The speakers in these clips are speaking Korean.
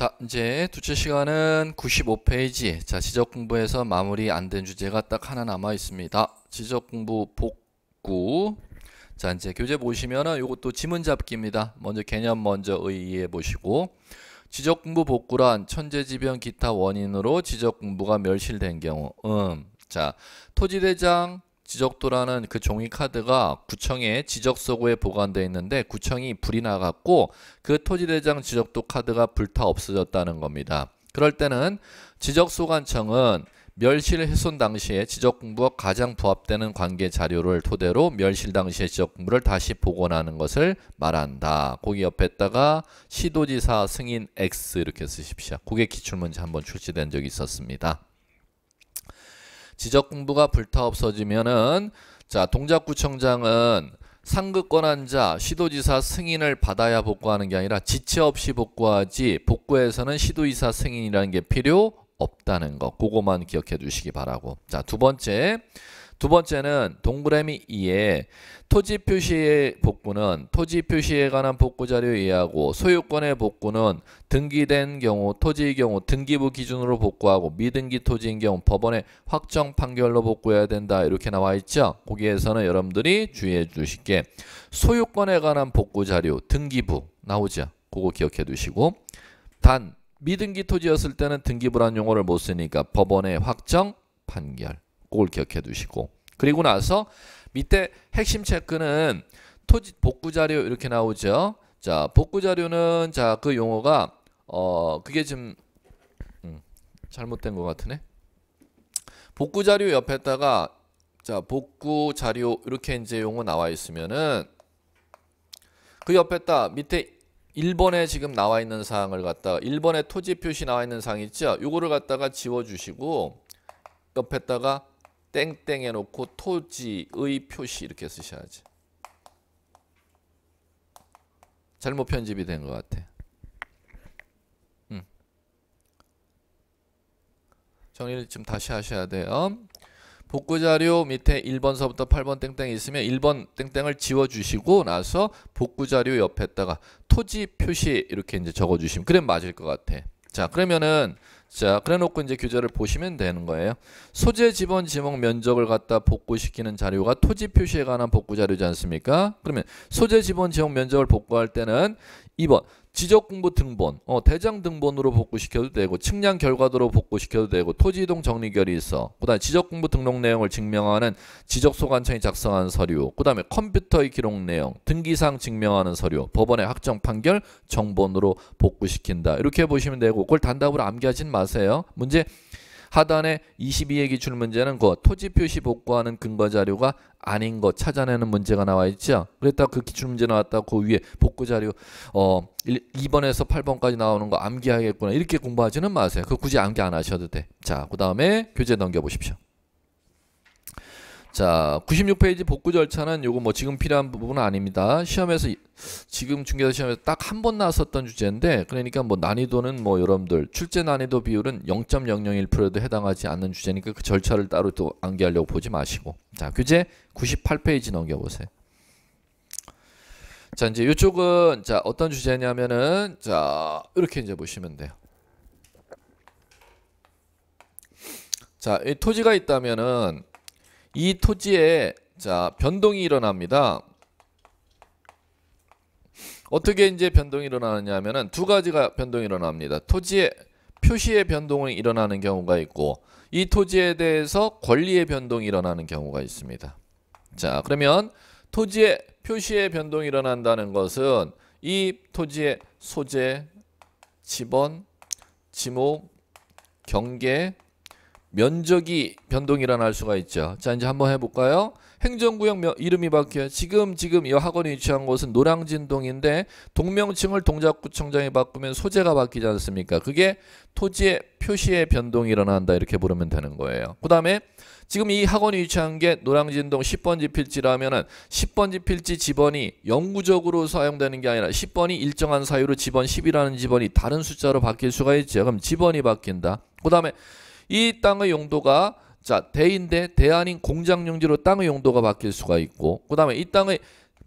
자 이제 두째 시간은 95페이지 자 지적 공부에서 마무리 안 된 주제가 딱 하나 남아 있습니다 지적 공부 복구 자 이제 교재 보시면은 요것도 지문 잡기입니다 먼저 개념 먼저 의의해 보시고 지적 공부 복구란 천재지변 기타 원인으로 지적 공부가 멸실된 경우 음 자 토지대장 지적도라는 그 종이 카드가 구청의 지적서구에 보관되어 있는데 구청이 불이 나갔고 그 토지대장 지적도 카드가 불타 없어졌다는 겁니다. 그럴 때는 지적소관청은 멸실 훼손 당시에 지적 공부와 가장 부합되는 관계 자료를 토대로 멸실 당시의 지적 공부를 다시 복원하는 것을 말한다. 거기 옆에다가 시도지사 승인 X 이렇게 쓰십시오. 그게 기출문제 한번 출제된 적이 있었습니다. 지적 공부가 불타 없어지면은 자 동작구청장은 상급 권한자 시도지사 승인을 받아야 복구하는 게 아니라 지체 없이 복구하지 복구에서는 시도지사 승인이라는 게 필요 없다는 거 그거만 기억해 주시기 바라고 자 두 번째 두 번째는 동그라미 2에 토지 표시의 복구는 토지 표시에 관한 복구 자료 에의하고 소유권의 복구는 등기된 경우 토지의 경우 등기부 기준으로 복구하고 미등기 토지인 경우 법원의 확정 판결로 복구해야 된다 이렇게 나와 있죠. 거기에서는 여러분들이 주의해 주실게 소유권에 관한 복구 자료 등기부 나오죠. 그거 기억해 두시고 단 미등기 토지였을 때는 등기부란 용어를 못 쓰니까 법원의 확정 판결 꼭 기억해 두시고 그리고 나서 밑에 핵심 체크는 토지 복구 자료 이렇게 나오죠. 자 복구 자료는 자그 용어가 어 그게 지금 음, 잘못된 것 같으네. 복구 자료 옆에다가 자 복구 자료 이렇게 이제 용어 나와 있으면은 그 옆에다 밑에 1번에 지금 나와 있는 사항을 갖다가 1번에 토지 표시 나와 있는 사항 있죠? 요거를 갖다가 지워 주시고 옆에다가 땡땡 해놓고 토지의 표시 이렇게 쓰셔야지. 잘못 편집이 된 것 같아. 음. 정리를 좀 다시 하셔야 돼요. 복구 자료 밑에 1번서부터 8번 땡땡이 있으면 1번 땡땡을 지워 주시고 나서 복구 자료 옆에다가 토지 표시 이렇게 이제 적어 주시면 그래 맞을 것 같아. 자, 그러면은 자, 그래 놓고 이제 규제를 보시면 되는 거예요. 소재 지번 지목 면적을 갖다 복구시키는 자료가 토지 표시에 관한 복구 자료지 않습니까? 그러면 소재 지번 지목 면적을 복구할 때는 2번 지적공부 등본, 어, 대장 등본으로 복구시켜도 되고 측량 결과도로 복구시켜도 되고 토지이동 정리결이 있어. 그 다음에 지적공부 등록 내용을 증명하는 지적소관청이 작성한 서류, 그 다음에 컴퓨터의 기록 내용, 등기상 증명하는 서류, 법원의 확정 판결 정본으로 복구시킨다. 이렇게 보시면 되고 그걸 단답으로 암기하진 마세요. 문제 하단에 22의 기출 문제는 그 토지 표시 복구하는 근거 자료가 아닌 것 찾아내는 문제가 나와 있죠. 그랬다 그 기출 문제 나왔다 그 위에 복구 자료 어 2번에서 8번까지 나오는 거 암기하겠구나 이렇게 공부하지는 마세요. 그 굳이 암기 안 하셔도 돼. 자, 그 다음에 교재 넘겨 보십시오. 자, 96페이지 복구 절차는 요거 뭐 지금 필요한 부분은 아닙니다. 시험에서 지금 중개사 시험에서 딱 한 번 나왔었던 주제인데 그러니까 뭐 난이도는 뭐 여러분들 출제 난이도 비율은 0.001%에도 해당하지 않는 주제니까 그 절차를 따로 또 암기하려고 보지 마시고. 자, 교재 98페이지 넘겨 보세요. 자, 이제 이쪽은 자, 어떤 주제냐면은 자, 이렇게 이제 보시면 돼요. 자, 이 토지가 있다면은 이 토지에 자 변동이 일어납니다. 어떻게 이제 변동이 일어나느냐 하면은 두 가지가 변동이 일어납니다. 토지의 표시의 변동이 일어나는 경우가 있고 이 토지에 대해서 권리의 변동이 일어나는 경우가 있습니다. 자 그러면 토지의 표시의 변동이 일어난다는 것은 이 토지의 소재, 지번, 지목, 경계, 면적이 변동이 일어날 수가 있죠. 자 이제 한번 해볼까요? 행정구역 명, 이름이 바뀌어요. 지금 지금 이 학원이 위치한 곳은 노량진동인데 동명칭을 동작구청장이 바꾸면 소재가 바뀌지 않습니까? 그게 토지의 표시의 변동이 일어난다 이렇게 부르면 되는 거예요. 그 다음에 지금 이 학원이 위치한 게 노량진동 10번지 필지라면은 10번지 필지 지번이 영구적으로 사용되는 게 아니라 10번이 일정한 사유로 지번 10이라는 지번이 다른 숫자로 바뀔 수가 있죠. 그럼 지번이 바뀐다. 그 다음에 이 땅의 용도가 자 대인데 대안인 공장용지로 땅의 용도가 바뀔 수가 있고 그 다음에 이 땅의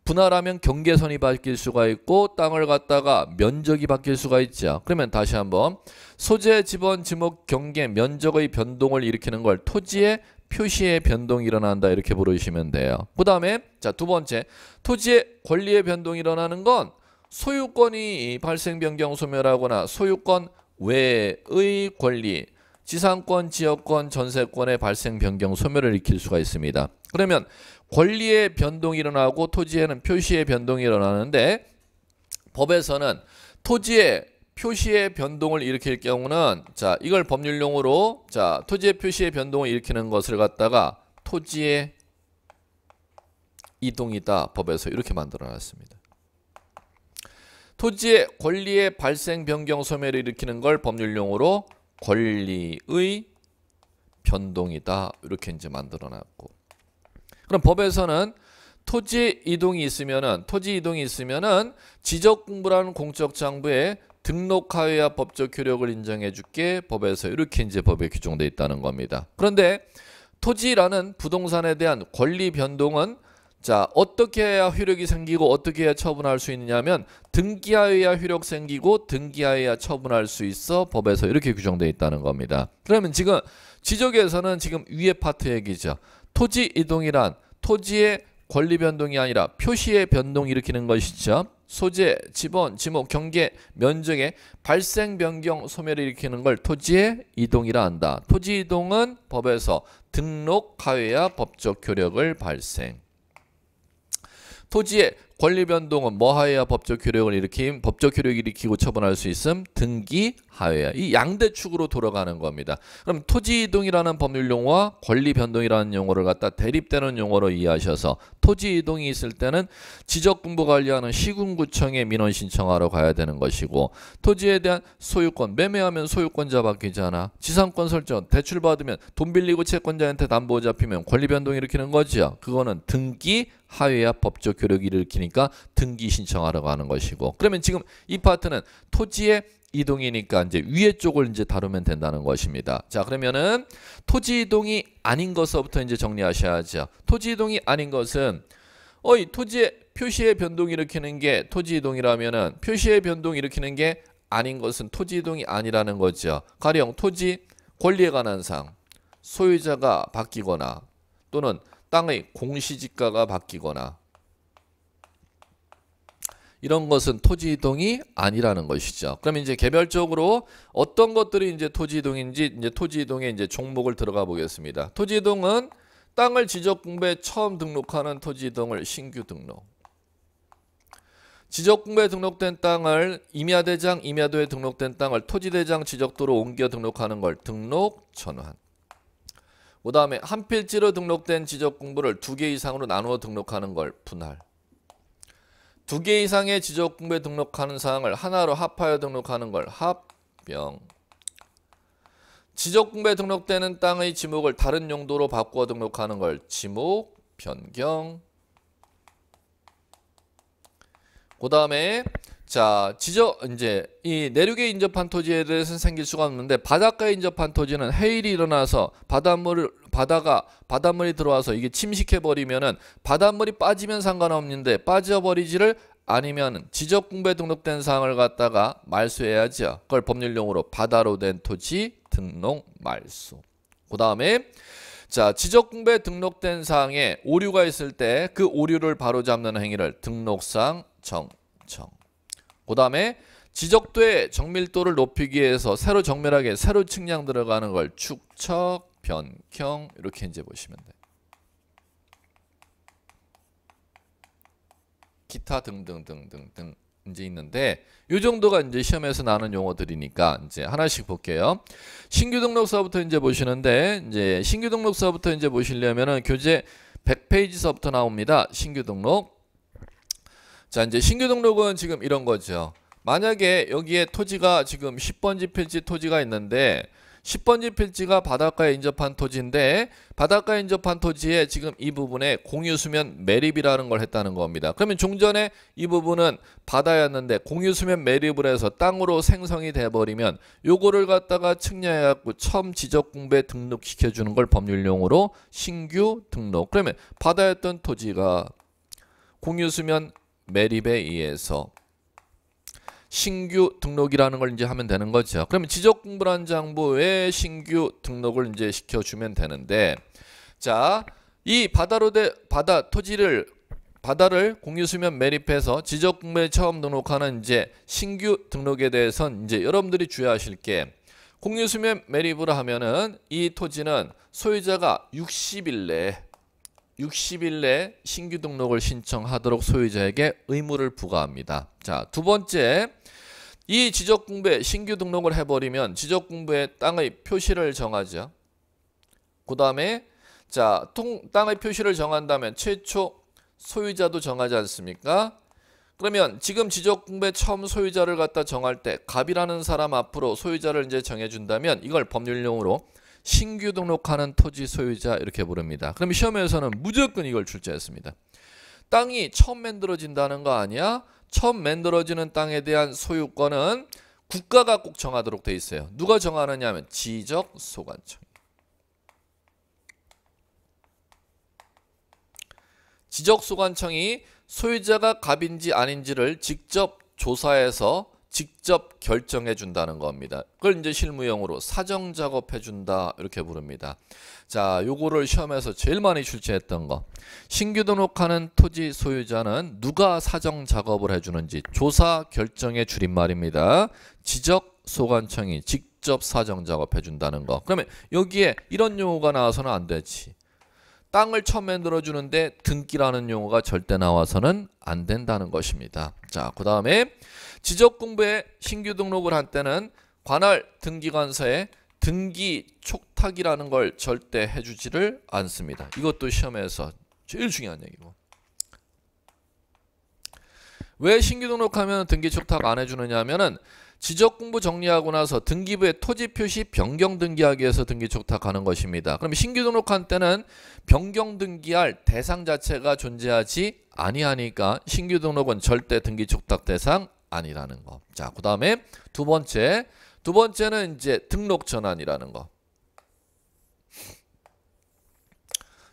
분할하면 경계선이 바뀔 수가 있고 땅을 갖다가 면적이 바뀔 수가 있죠. 그러면 다시 한번 소재, 지번, 지목, 경계, 면적의 변동을 일으키는 걸 토지의 표시의 변동이 일어난다 이렇게 부르시면 돼요. 그 다음에 자두 번째 토지의 권리의 변동이 일어나는 건 소유권이 발생 변경 소멸하거나 소유권 외의 권리 지상권, 지역권, 전세권의 발생, 변경, 소멸을 일으킬 수가 있습니다. 그러면 권리의 변동이 일어나고 토지에는 표시의 변동이 일어나는데 법에서는 토지의 표시의 변동을 일으킬 경우는 자 이걸 법률용어로 자 토지의 표시의 변동을 일으키는 것을 갖다가 토지의 이동이다 법에서 이렇게 만들어놨습니다. 토지의 권리의 발생 변경 소멸을 일으키는 걸 법률용어로 권리의 변동이다 이렇게 이제 만들어놨고 그럼 법에서는 토지 이동이 있으면은 토지 이동이 있으면은 지적 공부라는 공적 장부에 등록하여야 법적 효력을 인정해 줄게 법에서 이렇게 이제 법에 규정돼 있다는 겁니다. 그런데 토지라는 부동산에 대한 권리 변동은 자 어떻게 해야 효력이 생기고 어떻게 해야 처분할 수 있느냐면 등기하여야 효력 생기고 등기하여야 처분할 수 있어 법에서 이렇게 규정되어 있다는 겁니다. 그러면 지금 지적에서는 지금 위에 파트 얘기죠. 토지 이동이란 토지의 권리 변동이 아니라 표시의 변동 일으키는 것이죠. 소재, 지번, 지목, 경계, 면적의 발생, 변경, 소멸을 일으키는 걸 토지의 이동이라 한다. 토지 이동은 법에서 등록하여야 법적 효력을 발생. 突击 권리 변동은 뭐하여야 법적 효력을 일으킴 법적 효력을 일으키고 처분할 수 있음 등기 하에야 이 양대 축으로 돌아가는 겁니다. 그럼 토지 이동이라는 법률 용어와 권리 변동이라는 용어를 갖다 대립되는 용어로 이해하셔서 토지 이동이 있을 때는 지적 분부 관리하는 시군구청에 민원 신청하러 가야 되는 것이고 토지에 대한 소유권 매매하면 소유권자 바뀌잖아. 지상권 설정 대출 받으면 돈 빌리고 채권자한테 담보 잡히면 권리 변동 일으키는 거지요. 그거는 등기 하에야 법적 효력을 일으키는 있으니까 등기 신청하러 가는 것이고 그러면 지금 이 파트는 토지의 이동이니까 이제 위에 쪽을 이제 다루면 된다는 것입니다. 자, 그러면은 토지 이동이 아닌 것서부터 이제 정리하셔야죠. 토지 이동이 아닌 것은 어이 토지의 표시의 변동 일으키는 게 토지 이동이라면은 표시의 변동 일으키는 게 아닌 것은 토지 이동이 아니라는 거죠. 가령 토지 권리에 관한 사 소유자가 바뀌거나 또는 땅의 공시지가가 바뀌거나 이런 것은 토지 이동이 아니라는 것이죠. 그럼 이제 개별적으로 어떤 것들이 이제 토지 이동인지 이제 토지 이동의 이제 종목을 들어가 보겠습니다. 토지 이동은 땅을 지적 공부에 처음 등록하는 토지 이동을 신규 등록. 지적 공부에 등록된 땅을 임야대장 임야도에 등록된 땅을 토지대장 지적도로 옮겨 등록하는 걸 등록 전환. 그 다음에 한 필지로 등록된 지적 공부를 두 개 이상으로 나누어 등록하는 걸 분할. 두개 이상의 지적 공부에 등록하는 사항을 하나로 합하여 등록하는 걸 합병. 지적 공부에 등록되는 땅의 지목을 다른 용도로 바꾸어 등록하는 걸 지목 변경. 그 다음에 자, 지저 이제 이 내륙에 인접한 토지에 대해서는 생길 수가 없는데 바닷가에 인접한 토지는 해일이 일어나서 바닷물을 바다가 바닷물이 들어와서 이게 침식해 버리면은 바닷물이 빠지면 상관없는데 빠져버리지를 아니면 지적공부에 등록된 사항을 갖다가 말소해야죠. 그걸 법률용어로 바다로 된 토지 등록 말소. 그 다음에 자 지적공부에 등록된 사항에 오류가 있을 때 그 오류를 바로잡는 행위를 등록상 정청 그 다음에 지적도의 정밀도를 높이기 위해서 세로 정밀하게 세로 측량 들어가는 걸 축척, 변경 이렇게 이제 보시면 돼. 기타 등등등등등 이제 있는데 이 정도가 이제 시험에서 나는 용어들이니까 이제 하나씩 볼게요. 신규 등록서부터 이제 보시는데 이제 신규 등록서부터 이제 보시려면은 교재 100페이지서부터 나옵니다. 신규 등록 자 이제 신규 등록은 지금 이런 거죠. 만약에 여기에 토지가 지금 10번지 필지 토지가 있는데 10번지 필지가 바닷가에 인접한 토지인데 바닷가에 인접한 토지에 지금 이 부분에 공유수면 매립이라는 걸 했다는 겁니다. 그러면 종전에 이 부분은 바다였는데 공유수면 매립을 해서 땅으로 생성이 돼버리면 요거를 갖다가 측량해갖고 처음 지적공부에 등록시켜주는 걸법률용으로 신규 등록 그러면 바다였던 토지가 공유수면 매립에 의해서 신규 등록이라는 걸 이제 하면 되는 거죠. 그러면 지적 불안 장부에 신규 등록을 이제 시켜주면 되는데 자이 바다로 대 바다 토지를 바다를 공유수면 매립해서 지적공부에 처음 등록하는 이제 신규 등록에 대해선 이제 여러분들이 주의하실 게 공유수면 매립으로 하면은 이 토지는 소유자가 60일 내에 60일 내 신규 등록을 신청하도록 소유자에게 의무를 부과합니다. 자, 두 번째 이 지적 공부에 신규 등록을 해버리면 지적 공부에 땅의 표시를 정하죠. 그 다음에 자 통, 땅의 표시를 정한다면 최초 소유자도 정하지 않습니까? 그러면 지금 지적 공부에 처음 소유자를 갖다 정할 때 갑이라는 사람 앞으로 소유자를 이제 정해준다면 이걸 법률용으로 신규 등록하는 토지 소유자 이렇게 부릅니다. 그럼 시험에서는 무조건 이걸 출제했습니다. 땅이 처음 만들어진다는 거 아니야? 처음 만들어지는 땅에 대한 소유권은 국가가 꼭 정하도록 돼 있어요. 누가 정하느냐 하면 지적 소관청. 지적 소관청이 소유자가 갑인지 아닌지를 직접 조사해서 직접 결정해 준다는 겁니다. 그걸 이제 실무용으로 사정 작업해 준다 이렇게 부릅니다. 자, 요거를 시험에서 제일 많이 출제했던 거. 신규 등록하는 토지 소유자는 누가 사정 작업을 해 주는지 조사 결정의 줄임말입니다. 지적 소관청이 직접 사정 작업해 준다는 거. 그러면 여기에 이런 용어가 나와서는 안 되지. 땅을 처음 만들어 주는데 등기라는 용어가 절대 나와서는 안 된다는 것입니다. 자, 그다음에 지적 공부에 신규 등록을 한 때는 관할 등기관서에 등기 촉탁이라는 걸 절대 해주지를 않습니다. 이것도 시험에서 제일 중요한 얘기고. 왜 신규 등록하면 등기 촉탁 안 해주느냐 하면은 지적 공부 정리하고 나서 등기부에 토지 표시 변경 등기하기 위해서 등기 촉탁하는 것입니다. 그럼 신규 등록한 때는 변경 등기할 대상 자체가 존재하지 아니하니까 신규 등록은 절대 등기 촉탁 대상 아니라는 거. 자, 그 다음에 두 번째. 두 번째는 이제 등록 전환이라는 거.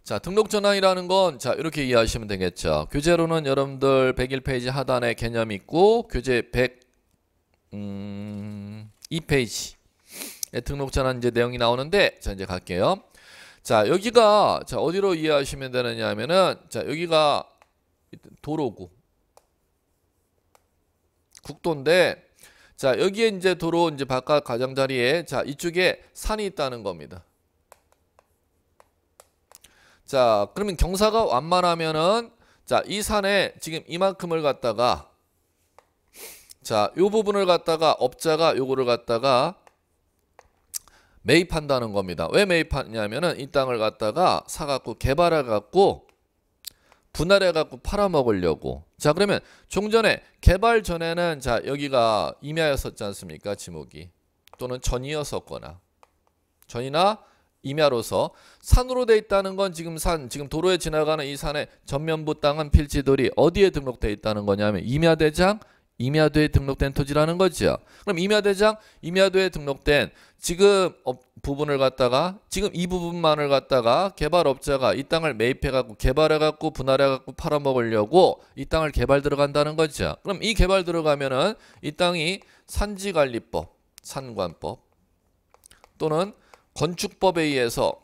자, 등록 전환이라는 건 자, 이렇게 이해하시면 되겠죠. 교재로는 여러분들 101페이지 하단에 개념이 있고 교재 100 음, 2페이지 등록 전환 이제 내용이 나오는데 자, 이제 갈게요. 자, 여기가 자, 어디로 이해하시면 되느냐 하면은 자, 여기가 도로고 국도인데 자 여기에 이제 도로 이제 바깥 가장자리에 자 이쪽에 산이 있다는 겁니다. 자 그러면 경사가 완만하면은 자 이 산에 지금 이만큼을 갖다가 자 요 부분을 갖다가 업자가 요거를 갖다가 매입한다는 겁니다. 왜 매입하냐면은 이 땅을 갖다가 사갖고 개발해갖고 분할해갖고 팔아먹으려고. 자, 그러면 종전에, 개발 전에는 자, 여기가 임야였었지 않습니까? 지목이. 또는 전이었었거나. 전이나 임야로서 산으로 돼 있다는 건 지금 산, 지금 도로에 지나가는 이 산의 전면부 땅은 필지돌이 어디에 등록돼 있다는 거냐면 임야대장, 임야도에 등록된 토지라는 거죠. 그럼 임야대장 임야도에 등록된 지금 부분을 갖다가 지금 이 부분만을 갖다가 개발업자가 이 땅을 매입해 갖고 개발해 갖고 분할해 갖고 팔아먹으려고 이 땅을 개발 들어간다는 거죠. 그럼 이 개발 들어가면은 이 땅이 산지관리법, 산관법 또는 건축법에 의해서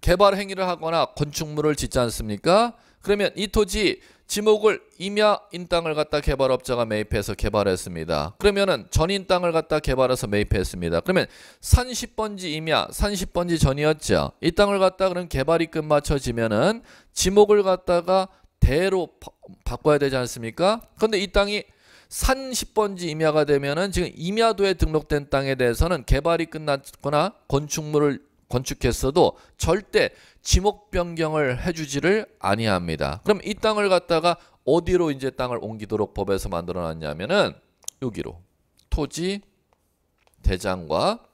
개발 행위를 하거나 건축물을 짓지 않습니까? 그러면 이 토지 지목을 임야 인땅을 갖다 개발업자가 매입해서 개발했습니다. 그러면은 전인 땅을 갖다 개발해서 매입했습니다. 그러면 3 0번지 임야, 3 0번지 전이었죠. 이 땅을 갖다 그런 개발이 끝마쳐지면은 지목을 갖다가 대로 바, 바꿔야 되지 않습니까? 근데이 땅이 3 0번지 임야가 되면은 지금 임야도에 등록된 땅에 대해서는 개발이 끝났거나 건축물을 건축했어도 절대 지목 변경을 해주지를 아니합니다. 그럼 이 땅을 갖다가 어디로 이제 땅을 옮기도록 법에서 만들어놨냐면은 여기로 토지 대장과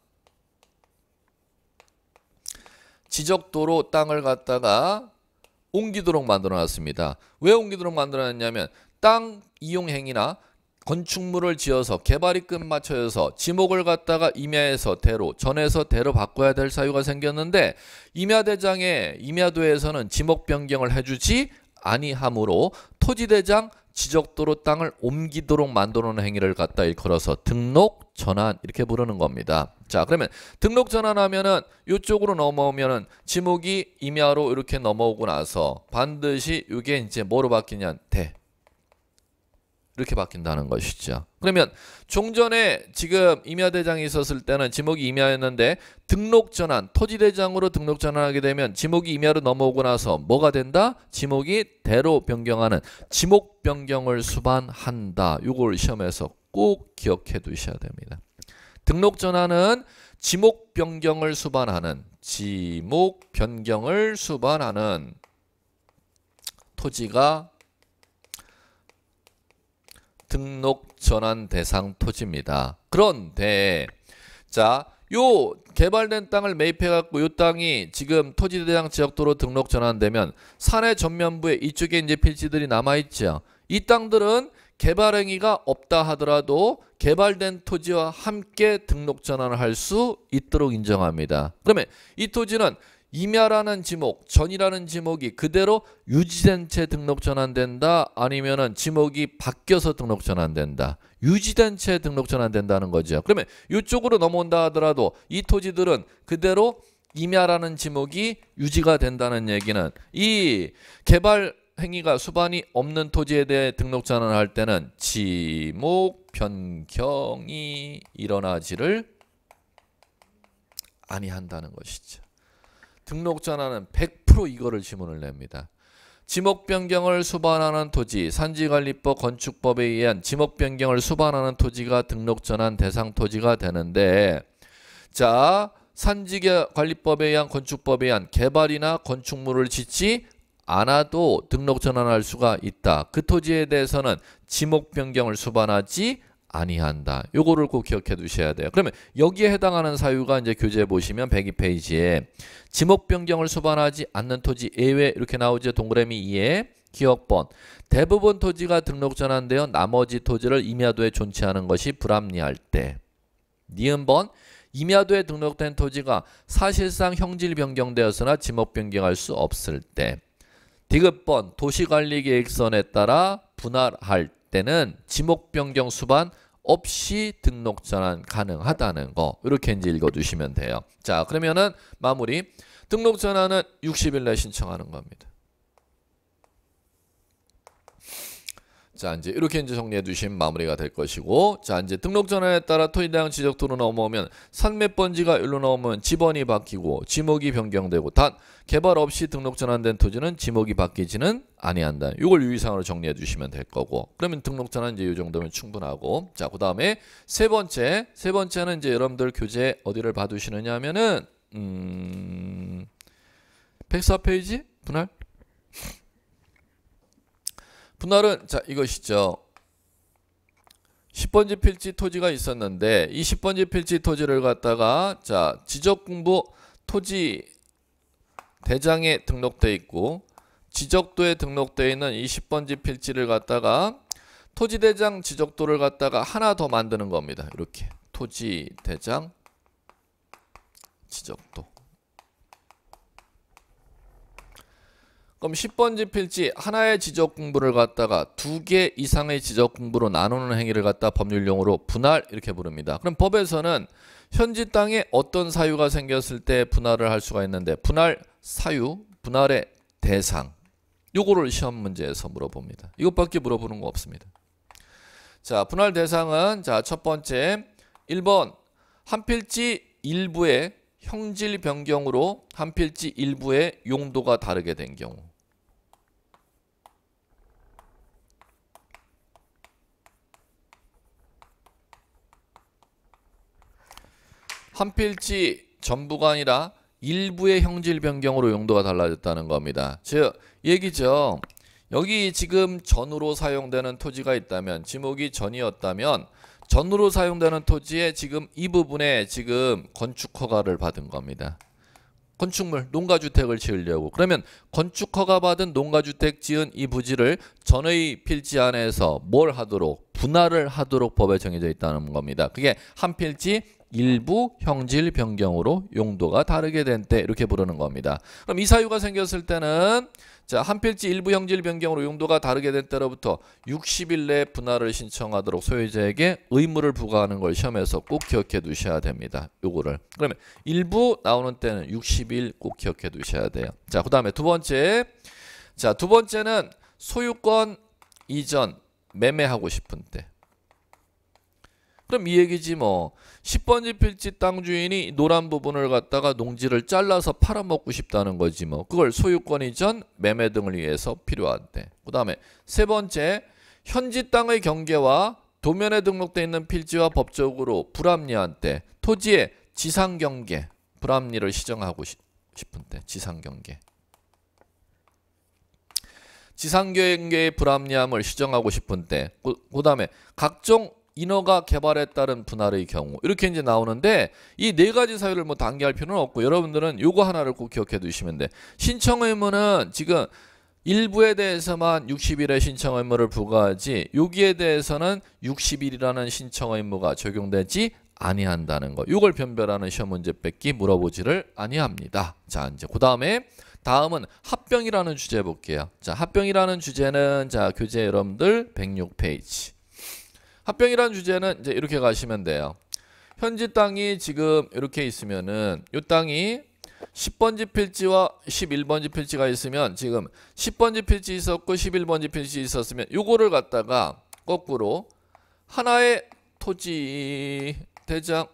지적도로 땅을 갖다가 옮기도록 만들어놨습니다. 왜 옮기도록 만들어놨냐면 땅 이용 행위나 건축물을 지어서 개발이끝 맞춰서 지목을 갖다가 임야에서 대로 전에서 대로 바꿔야 될 사유가 생겼는데 임야대장의 임야도에서는 지목 변경을 해주지 아니하므로 토지대장 지적도로 땅을 옮기도록 만들어놓은 행위를 갖다 일컬어서 등록 전환 이렇게 부르는 겁니다. 자 그러면 등록 전환하면은 이쪽으로 넘어오면은 지목이 임야로 이렇게 넘어오고 나서 반드시 이게 이제 뭐로 바뀌냐 대 이렇게 바뀐다는 것이죠. 그러면 종전에 지금 임야대장이 있었을 때는 지목이 임야였는데 등록 전환, 토지대장으로 등록 전환하게 되면 지목이 임야로 넘어오고 나서 뭐가 된다? 지목이 대로 변경하는 지목 변경을 수반한다. 이걸 시험에서 꼭 기억해 두셔야 됩니다. 등록 전환은 지목 변경을 수반하는 지목 변경을 수반하는 토지가 등록 전환 대상 토지입니다. 그런데 자, 요 개발된 땅을 매입해 갖고 요 땅이 지금 토지 대상 지역도로 등록 전환되면 산의 전면부에 이쪽에 이제 필지들이 남아 있죠. 이 땅들은 개발 행위가 없다 하더라도 개발된 토지와 함께 등록 전환을 할 수 있도록 인정합니다. 그러면 이 토지는 임야라는 지목, 전이라는 지목이 그대로 유지된 채 등록 전환된다 아니면은 지목이 바뀌어서 등록 전환된다. 유지된 채 등록 전환된다는 거죠. 그러면 이쪽으로 넘어온다 하더라도 이 토지들은 그대로 임야라는 지목이 유지가 된다는 얘기는 이 개발 행위가 수반이 없는 토지에 대해 등록 전환할 때는 지목 변경이 일어나지를 아니한다는 것이죠. 등록 전환은 100% 이거를 지문을 냅니다. 지목 변경을 수반하는 토지, 산지관리법, 건축법에 의한 지목 변경을 수반하는 토지가 등록 전환 대상 토지가 되는데 자, 산지관리법에 의한 건축법에 의한 개발이나 건축물을 짓지 않아도 등록 전환할 수가 있다. 그 토지에 대해서는 지목 변경을 수반하지 아니한다. 요거를 꼭 기억해 두셔야 돼요. 그러면 여기에 해당하는 사유가 이제 교재 보시면 102페이지에 지목 변경을 수반하지 않는 토지 예외 이렇게 나오죠. 동그라미 2에 기억번 대부분 토지가 등록 전환되어 나머지 토지를 임야도에 존치하는 것이 불합리할 때 니은번 임야도에 등록된 토지가 사실상 형질 변경되었으나 지목 변경할 수 없을 때 디귿번 도시관리계획선에 따라 분할할 때 때는 지목 변경 수반 없이 등록 전환 가능하다는 거 이렇게 이제 읽어두시면 돼요. 자 그러면은 마무리 등록 전환은 60일 내 신청하는 겁니다. 자 이제 이렇게 이제 정리해 두신 마무리가 될 것이고 자 이제 등록 전환에 따라 토지당 지적도로 넘어오면 산맥 번지가 일로 넘으면 지번이 바뀌고 지목이 변경되고 단 개발 없이 등록 전환된 토지는 지목이 바뀌지는 아니한다. 이걸 유의사항으로 정리해 주시면 될 거고 그러면 등록 전환 이제 이 정도면 충분하고 자 그 다음에 세 번째 세 번째는 이제 여러분들 교재 어디를 봐두시느냐 하면은 음 104페이지 분할 분할은 자 이것이죠. 10번지 필지 토지가 있었는데 이 10번지 필지 토지를 갖다가 자 지적공부 토지 대장에 등록돼 있고 지적도에 등록되어 있는 이 10번지 필지를 갖다가 토지대장 지적도를 갖다가 하나 더 만드는 겁니다. 이렇게 토지대장 지적도 그럼 10번지 필지 하나의 지적 공부를 갖다가 두 개 이상의 지적 공부로 나누는 행위를 갖다 법률용으로 분할 이렇게 부릅니다. 그럼 법에서는 현지 땅에 어떤 사유가 생겼을 때 분할을 할 수가 있는데 분할 사유, 분할의 대상 요거를 시험 문제에서 물어봅니다. 이것밖에 물어보는 거 없습니다. 자, 분할 대상은 자, 첫 번째 1번 한 필지 일부의 형질 변경으로 한 필지 일부의 용도가 다르게 된 경우 한 필지 전부가 아니라 일부의 형질 변경으로 용도가 달라졌다는 겁니다. 즉 얘기죠. 여기 지금 전으로 사용되는 토지가 있다면 지목이 전이었다면 전으로 사용되는 토지에 지금 이 부분에 지금 건축 허가를 받은 겁니다. 건축물 농가주택을 지으려고 그러면 건축 허가 받은 농가주택 지은 이 부지를 전의 필지 안에서 뭘 하도록 분할을 하도록 법에 정해져 있다는 겁니다. 그게 한 필지 일부 형질 변경으로 용도가 다르게 된 때 이렇게 부르는 겁니다. 그럼 이 사유가 생겼을 때는 자, 한 필지 일부 형질 변경으로 용도가 다르게 된 때로부터 60일 내 분할을 신청하도록 소유자에게 의무를 부과하는 걸 시험에서 꼭 기억해 두셔야 됩니다. 요거를. 그러면 일부 나오는 때는 60일 꼭 기억해 두셔야 돼요. 자, 그다음에 두 번째. 자, 두 번째는 소유권 이전 매매하고 싶은 때. 그럼 이 얘기지 뭐 10번지 필지 땅 주인이 노란 부분을 갖다가 농지를 잘라서 팔아먹고 싶다는 거지 뭐 그걸 소유권 이전 매매 등을 위해서 필요한데 그 다음에 세 번째 현지 땅의 경계와 도면에 등록돼 있는 필지와 법적으로 불합리한 때 토지의 지상 경계 불합리를 시정하고 싶은 데 지상 경계 지상 경계의 불합리함을 시정하고 싶은 때그 다음에 각종 인허가 개발에 따른 분할의 경우 이렇게 이제 나오는데 이 네 가지 사유를 뭐 단계할 필요는 없고 여러분들은 요거 하나를 꼭 기억해 두시면 돼. 신청 의무는 지금 일부에 대해서만 60일의 신청 의무를 부과하지 여기에 대해서는 60일이라는 신청 의무가 적용되지 아니한다는 거. 이걸 변별하는 시험 문제 뺏기 물어보지를 아니합니다. 자, 이제 그다음에 다음은 합병이라는 주제 볼게요. 자, 합병이라는 주제는 자, 교재 여러분들 106페이지. 합병이라는 주제는 이제 이렇게 가시면 돼요. 현지 땅이 지금 이렇게 있으면은 이 땅이 10번지 필지와 11번지 필지가 있으면 지금 10번지 필지 있었고 11번지 필지 있었으면 요거를 갖다가 거꾸로 하나의 토지 대장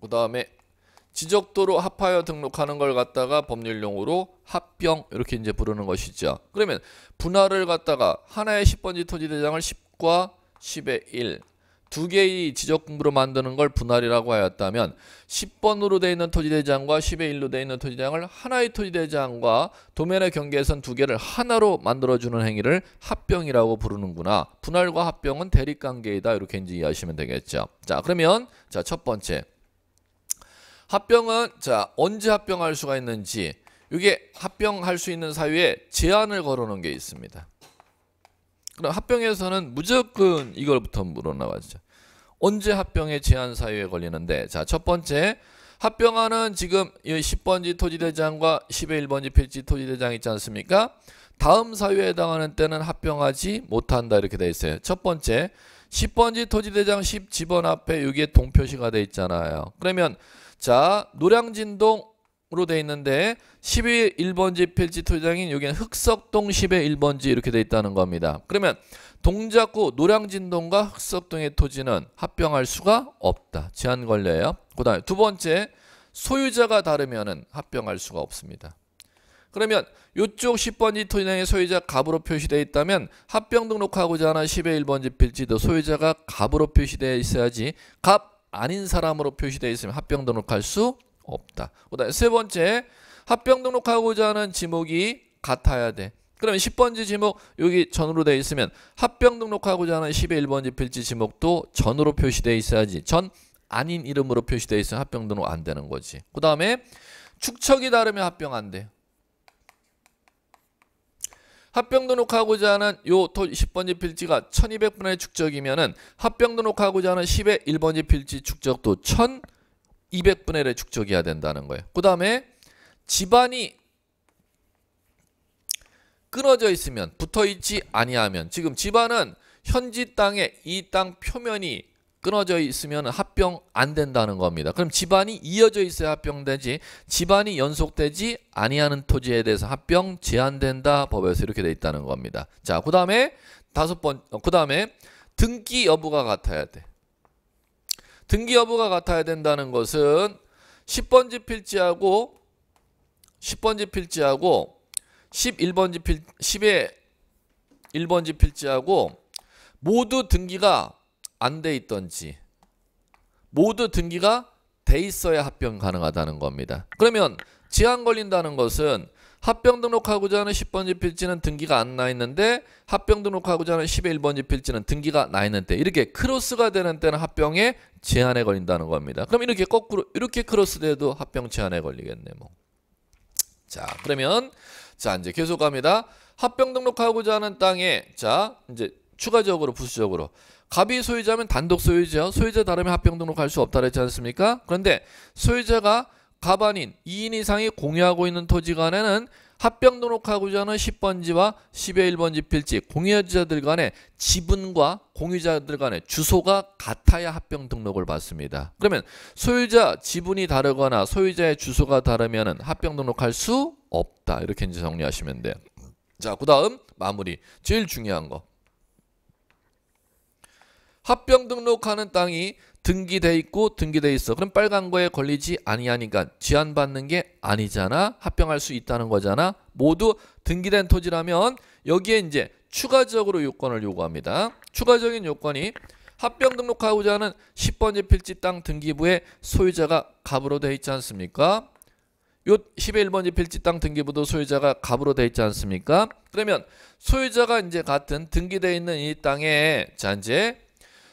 그 다음에 지적도로 합하여 등록하는 걸 갖다가 법률용어로 합병 이렇게 이제 부르는 것이죠. 그러면 분할을 갖다가 하나의 10번지 토지 대장을 10과 10의 1, 두 개의 지적금으로 만드는 걸 분할이라고 하였다면 10번으로 되어 있는 토지대장과 10의 1로 되어 있는 토지대장을 하나의 토지대장과 도면의 경계에선 두 개를 하나로 만들어주는 행위를 합병이라고 부르는구나. 분할과 합병은 대립관계이다. 이렇게 인지 이해하시면 되겠죠. 자 그러면 자첫 번째 합병은 자 언제 합병할 수가 있는지 이게 합병할 수 있는 사유에 제한을 걸어놓은 게 있습니다. 그럼 합병에서는 무조건 이걸부터 물어나가죠. 언제 합병의 제한 사유에 걸리는데 자첫 번째 합병하는 지금 10번지 토지대장과 1 1번지 필지 토지대장 있지 않습니까? 다음 사유에 해당하는 때는 합병하지 못한다 이렇게 돼 있어요. 첫 번째 10번지 토지대장 10지번 앞에 여기에 동표시가 돼 있잖아요. 그러면 자, 노량진동으로 돼 있는데 10의 1번지 필지 토장인 여기는 흑석동 10의 1번지 이렇게 돼 있다는 겁니다. 그러면 동작구 노량진동과 흑석동의 토지는 합병할 수가 없다. 제한 걸려요. 그다음 에두 번째 소유자가 다르면은 합병할 수가 없습니다. 그러면 이쪽 10번지 토지의 소유자 갑으로 표시되어 있다면 합병 등록하고자 하는 10의 1번지 필지도 소유자가 갑으로 표시되어 있어야지 갑 아닌 사람으로 표시되어 있으면 합병 등록할 수 없다. 그다음 세 번째 합병 등록하고자 하는 지목이 같아야 돼. 그러면 10번지 지목 여기 전으로 되어 있으면 합병 등록하고자 하는 11번지 필지 지목도 전으로 표시되어 있어야지 전 아닌 이름으로 표시되어 있으면 합병 등록 안 되는 거지. 그 다음에 축척이 다르면 합병 안 돼. 합병 등록하고자 하는 요 10번지 필지가 1200분의 축적이면은 합병 등록하고자 하는 10의 1번지 필지 축적도 1200분의 1의 축적이어야 된다는 거예요. 그 다음에 집안이 끊어져 있으면 붙어있지 아니하면 지금 집안은 현지 땅에 이 땅 표면이 끊어져 있으면 합병 안 된다는 겁니다. 그럼 집안이 이어져 있어야 합병되지 집안이 연속되지 아니하는 토지에 대해서 합병 제한된다 법에서 이렇게 돼 있다는 겁니다. 자, 그다음에 다섯 번 어, 그다음에 등기 여부가 같아야 돼. 등기 여부가 같아야 된다는 것은 10번지 필지하고 10번지 필지하고 11번지 필 10의 1번지 필지하고 모두 등기가 안돼 있던지 모두 등기가 돼 있어야 합병 가능하다는 겁니다. 그러면 지한 걸린다는 것은 합병 등록하고자 하는 10번지 필지는 등기가 안 나 있는데 합병 등록하고자 하는 11번지 필지는 등기가 나 있는데 이렇게 크로스가 되는 때는 합병에 제한에 걸린다는 겁니다. 그럼 이렇게 거꾸로 이렇게 크로스돼도 합병 제한에 걸리겠네 뭐. 자 그러면 자 이제 계속 갑니다. 합병 등록하고자 하는 땅에 자 이제 추가적으로 부수적으로 갑이 소유자면 단독 소유자, 소유자 다름의 합병 등록할 수 없다 그랬지 않습니까? 그런데 소유자가 갑 아닌 2인 이상이 공유하고 있는 토지 간에는 합병 등록하고자 하는 10번지와 10의 1번지 필지 공유자들 간의 지분과 공유자들 간의 주소가 같아야 합병 등록을 받습니다. 그러면 소유자 지분이 다르거나 소유자의 주소가 다르면 합병 등록할 수 없다. 이렇게 이제 정리하시면 돼요. 자, 그 다음 마무리. 제일 중요한 거. 합병 등록하는 땅이 등기돼 있고 등기돼 있어. 그럼 빨간 거에 걸리지 아니하니까 제한받는 게 아니잖아. 합병할 수 있다는 거잖아. 모두 등기된 토지라면 여기에 이제 추가적으로 요건을 요구합니다. 추가적인 요건이 합병 등록하고자 하는 10번째 필지 땅 등기부의 소유자가 갑으로 돼 있지 않습니까? 요 11번지 필지 땅 등기부도 소유자가 갑으로 돼 있지 않습니까? 그러면 소유자가 이제 같은 등기되어 있는 이 땅에 자 이제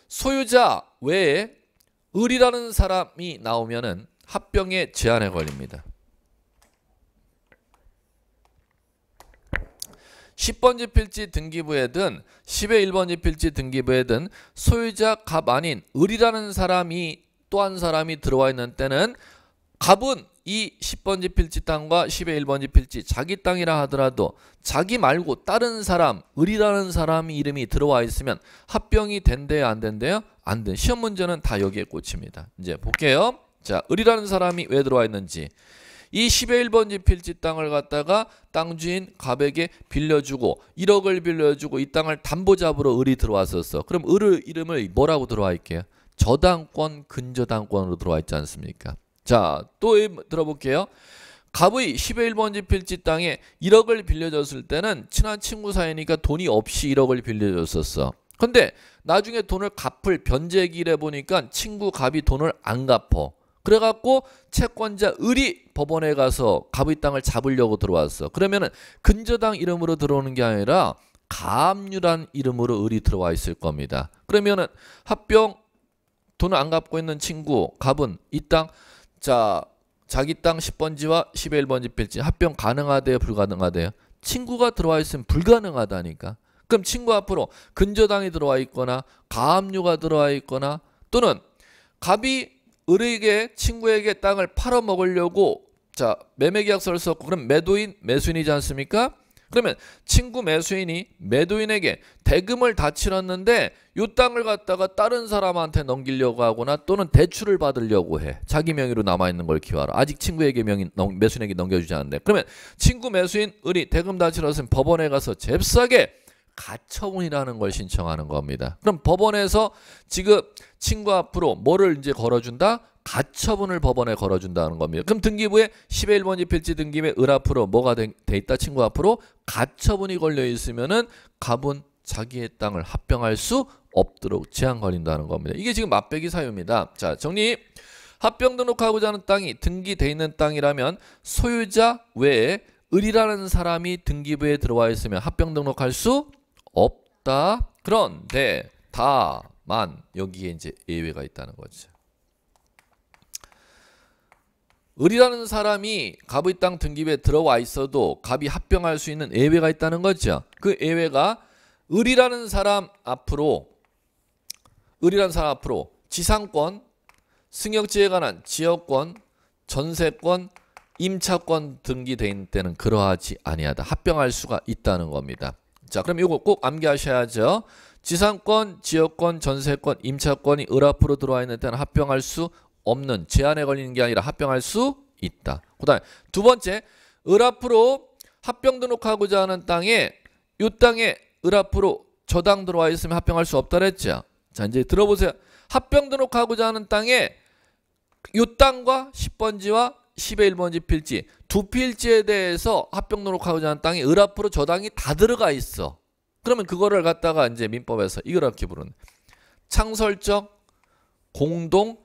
소유자 외에 을이라는 사람이 나오면은 합병의 제한에 걸립니다. 10번지 필지 등기부에 든 10의 1번지 필지 등기부에 든 소유자 갑 아닌 을이라는 사람이 또 한 사람이 들어와 있는 때는 갑은 이 10번지 필지 땅과 10의 1번지 필지 자기 땅이라 하더라도 자기 말고 다른 사람, 을이라는 사람이 이름이 들어와 있으면 합병이 된대요, 안 된대요? 안된 시험 문제는 다 여기에 꽂힙니다. 이제 볼게요. 자, 을이라는 사람이 왜 들어와 있는지. 이 10의 1번지 필지 땅을 갖다가 땅주인 갑에게 빌려주고 1억을 빌려주고 이 땅을 담보잡으로 을이 들어왔었어. 그럼 을의 이름을 뭐라고 들어와 있게요? 저당권, 근저당권으로 들어와 있지 않습니까? 자, 또 들어볼게요. 갑의 1 1번지 필지 땅에 1억을 빌려줬을 때는 친한 친구 사이니까 돈이 없이 1억을 빌려줬었어. 근데 나중에 돈을 갚을 변제기를 해보니까 친구 갑이 돈을 안 갚어. 그래갖고 채권자 을이 법원에 가서 갑의 땅을 잡으려고 들어왔어. 그러면은 근저당 이름으로 들어오는 게 아니라 가압류란 이름으로 을이 들어와 있을 겁니다. 그러면은 합병 돈을 안 갚고 있는 친구 갑은 이땅 자, 자기 땅 10번지와 11번지 필지 합병 가능하대요, 불가능하대요? 친구가 들어와 있으면 불가능하다니까. 그럼 친구 앞으로 근저당이 들어와 있거나 가압류가 들어와 있거나 또는 갑이 을에게 친구에게 땅을 팔아먹으려고 자 매매계약서를 썼고 그럼 매도인 매수인이지 않습니까? 그러면 친구 매수인이 매도인에게 대금을 다 치렀는데 요 땅을 갖다가 다른 사람한테 넘기려고 하거나 또는 대출을 받으려고 해. 자기 명의로 남아있는 걸 기화하라. 아직 친구에게 명의, 매수인에게 넘겨주지 않는데 그러면 친구 매수인 을이 대금 다 치렀으면 법원에 가서 잽싸게 가처분이라는 걸 신청하는 겁니다. 그럼 법원에서 지금 친구 앞으로 뭐를 이제 걸어준다? 가처분을 법원에 걸어준다는 겁니다. 그럼 등기부에 11번 지필지 등기부에 을 앞으로 뭐가 돼, 돼 있다 친구 앞으로 가처분이 걸려 있으면은 갑은 자기의 땅을 합병할 수 없도록 제한 걸린다는 겁니다. 이게 지금 맞배기 사유입니다. 자 정리. 합병 등록하고자 하는 땅이 등기돼 있는 땅이라면 소유자 외에 을이라는 사람이 등기부에 들어와 있으면 합병 등록할 수 없다. 그런데 다만 여기에 이제 예외가 있다는 거죠. 을이라는 사람이 갑의 땅 등기부에 들어와 있어도 갑이 합병할 수 있는 예외가 있다는 거죠. 그 예외가 을이라는 사람 앞으로 을이라는 사람 앞으로 지상권, 승역지에 관한 지역권, 전세권, 임차권 등기된 때는 그러하지 아니하다. 합병할 수가 있다는 겁니다. 자, 그럼 이거 꼭 암기하셔야죠. 지상권, 지역권, 전세권, 임차권이 을 앞으로 들어와 있는 때는 합병할 수 없는 제한에 걸리는 게 아니라 합병할 수 있다. 그다음두 번째 을앞으로 합병 등록하고자 하는 땅에 이 땅에 을앞으로 저당 들어와 있으면 합병할 수 없다 그랬죠. 자 이제 들어보세요. 합병 등록하고자 하는 땅에 이 땅과 10번지와 1 1번지 필지 두 필지에 대해서 합병 등록하고자 하는 땅이 을앞으로 저당이 다 들어가 있어. 그러면 그거를 갖다가 이제 민법에서 이걸 이렇 부르는 창설적 공동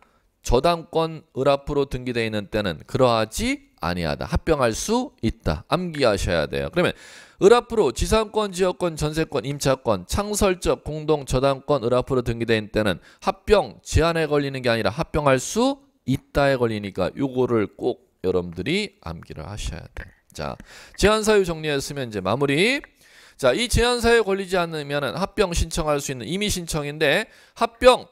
저당권 을앞으로 등기되어 있는 때는 그러하지 아니하다. 합병할 수 있다. 암기하셔야 돼요. 그러면 을앞으로 지상권, 지역권, 전세권, 임차권, 창설적, 공동, 저당권 을앞으로 등기되어 있는 때는 합병 제한에 걸리는 게 아니라 합병할 수 있다에 걸리니까 요거를 꼭 여러분들이 암기를 하셔야 돼요. 자, 제한사유 정리했으면 이제 마무리. 자, 이 제한사유에 걸리지 않으면 합병 신청할 수 있는 임의 신청인데 합병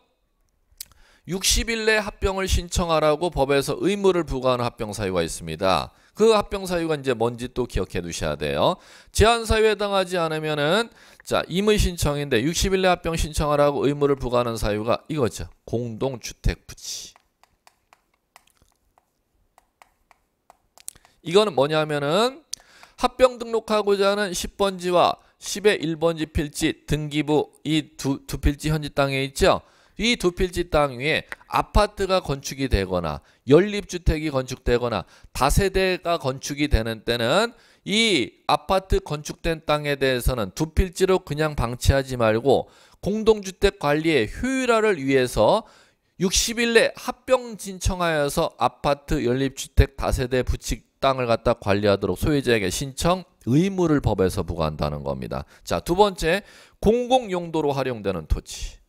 60일 내 합병을 신청하라고 법에서 의무를 부과하는 합병 사유가 있습니다. 그 합병 사유가 이제 뭔지 또 기억해 두셔야 돼요. 제한 사유에 해당하지 않으면은 자, 임의 신청인데 60일 내 합병 신청하라고 의무를 부과하는 사유가 이거죠. 공동 주택 부지. 이거는 뭐냐면은 합병 등록하고자 하는 10번지와 10의 1번지 필지 등기부 이 두 두 필지 현지 땅에 있죠. 이두 필지 땅 위에 아파트가 건축이 되거나 연립주택이 건축되거나 다세대가 건축이 되는 때는 이 아파트 건축된 땅에 대해서는 두 필지로 그냥 방치하지 말고 공동주택 관리의 효율화를 위해서 60일 내 합병 신청하여서 아파트 연립주택 다세대 부칙 땅을 갖다 관리하도록 소유자에게 신청 의무를 법에서 부과한다는 겁니다. 자, 두 번째 공공용도로 활용되는 토지.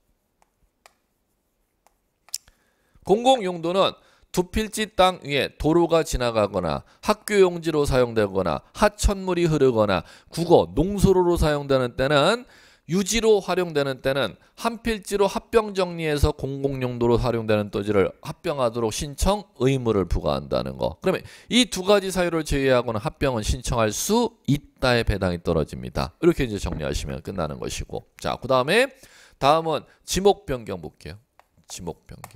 공공 용도는 두 필지 땅 위에 도로가 지나가거나 학교 용지로 사용되거나 하천물이 흐르거나 국어, 농수로로 사용되는 때는 유지로 활용되는 때는 한 필지로 합병 정리해서 공공 용도로 활용되는 토지를 합병하도록 신청 의무를 부과한다는 거. 그러면 이 두 가지 사유를 제외하고는 합병은 신청할 수 있다의 배당이 떨어집니다. 이렇게 이제 정리하시면 끝나는 것이고. 자, 그다음에 다음은 지목 변경 볼게요. 지목 변경.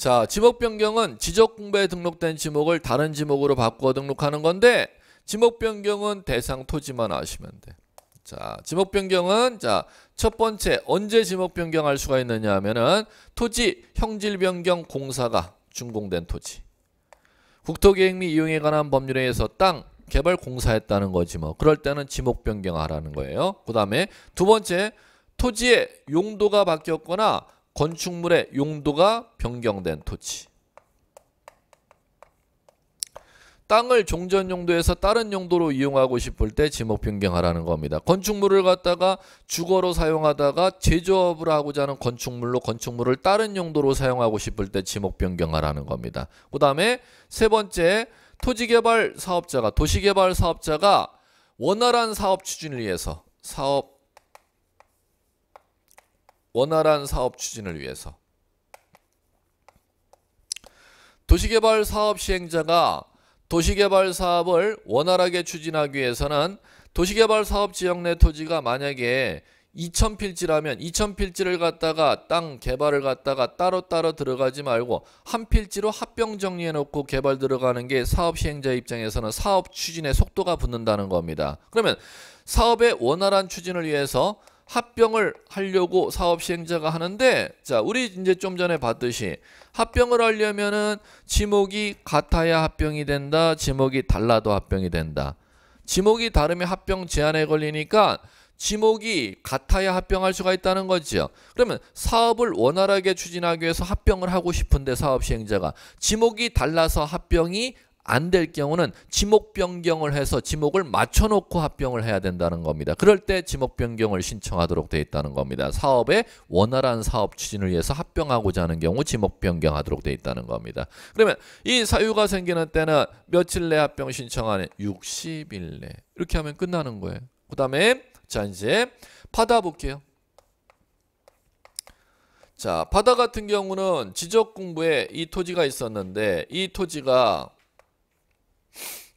자, 지목 변경은 지적 공부에 등록된 지목을 다른 지목으로 바꾸어 등록하는 건데 지목 변경은 대상 토지만 아시면 돼. 자, 지목 변경은 자, 첫 번째 언제 지목 변경할 수가 있느냐 하면은 토지 형질 변경 공사가 준공된 토지. 국토계획 및 이용에 관한 법률에 의해서 땅 개발 공사했다는 거지 뭐. 그럴 때는 지목 변경하라는 거예요. 그다음에 두 번째 토지의 용도가 바뀌었거나 건축물의 용도가 변경된 토지 땅을 종전 용도에서 다른 용도로 이용하고 싶을 때 지목 변경하라는 겁니다. 건축물을 갖다가 주거로 사용하다가 제조업을 하고자 하는 건축물로 건축물을 다른 용도로 사용하고 싶을 때 지목 변경하라는 겁니다. 그 다음에 세 번째 토지개발 사업자가 도시개발 사업자가 원활한 사업 추진을 위해서 사업 원활한 사업 추진을 위해서 도시개발 사업 시행자가 도시개발 사업을 원활하게 추진하기 위해서는 도시개발 사업 지역 내 토지가 만약에 2,000필지라면 2,000필지를 갖다가 땅 개발을 갖다가 따로따로 들어가지 말고 한 필지로 합병 정리해놓고 개발 들어가는 게 사업 시행자 입장에서는 사업 추진의 속도가 붙는다는 겁니다. 그러면 사업의 원활한 추진을 위해서 합병을 하려고 사업 시행자가 하는데 자 우리 이제 좀 전에 봤듯이 합병을 하려면은 지목이 같아야 합병이 된다 지목이 달라도 합병이 된다 지목이 다르면 합병 제한에 걸리니까 지목이 같아야 합병할 수가 있다는 거지요. 그러면 사업을 원활하게 추진하기 위해서 합병을 하고 싶은데 사업 시행자가 지목이 달라서 합병이 안될 경우는 지목 변경을 해서 지목을 맞춰놓고 합병을 해야 된다는 겁니다. 그럴 때 지목 변경을 신청하도록 돼 있다는 겁니다. 사업의 원활한 사업 추진을 위해서 합병하고자 하는 경우 지목 변경하도록 돼 있다는 겁니다. 그러면 이 사유가 생기는 때는 며칠 내 합병 신청하네? 60일 내. 이렇게 하면 끝나는 거예요. 그 다음에 자 이제 바다 볼게요. 자, 바다 같은 경우는 지적 공부에 이 토지가 있었는데 이 토지가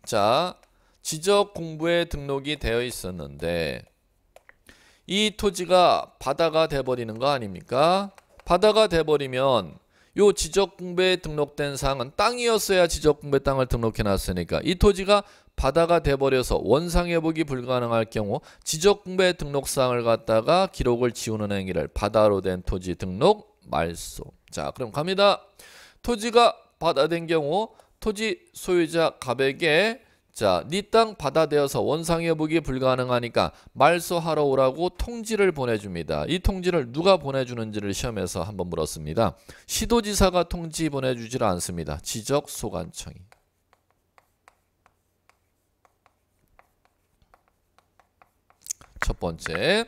자, 지적 공부에 등록이 되어 있었는데 이 토지가 바다가 돼버리는 거 아닙니까? 바다가 돼버리면 요 지적공부에 등록된 사항은 땅이었어야 지적공부에 땅을 등록해놨으니까 이 토지가 바다가 돼버려서 원상회복이 불가능할 경우 지적공부에 등록사항을 갖다가 기록을 지우는 행위를 바다로 된 토지 등록 말소 자 그럼 갑니다 토지가 바다된 경우 토지 소유자 갑에게 자, 네땅 받아들여서 원상회복이 불가능하니까 말소하러 오라고 통지를 보내줍니다. 이 통지를 누가 보내주는지를 시험에서 한번 물었습니다. 시도지사가 통지 보내주질 않습니다. 지적소관청이. 첫 번째.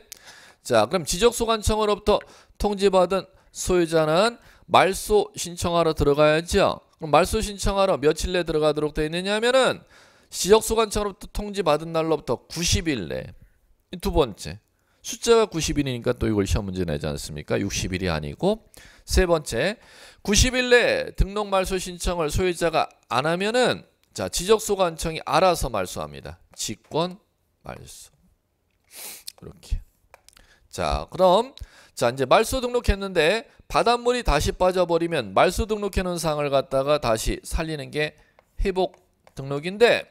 자, 그럼 지적소관청으로부터 통지받은 소유자는 말소 신청하러 들어가야죠. 그럼 말소 신청하러 며칠 내 들어가도록 되어 있느냐면은 하 지역소관청으로부터 통지받은 날로부터 90일 내. 두 번째. 숫자가 90일이니까 또 이걸 시험 문제 내지 않습니까? 60일이 아니고 세 번째 90일 내 등록 말소 신청을 소유자가 안 하면은 자 지적소관청이 알아서 말소합니다. 직권 말소 이렇게 자 그럼 자 이제 말소 등록했는데 바닷물이 다시 빠져버리면 말수 등록해놓은 상을 갖다가 다시 살리는 게 회복 등록인데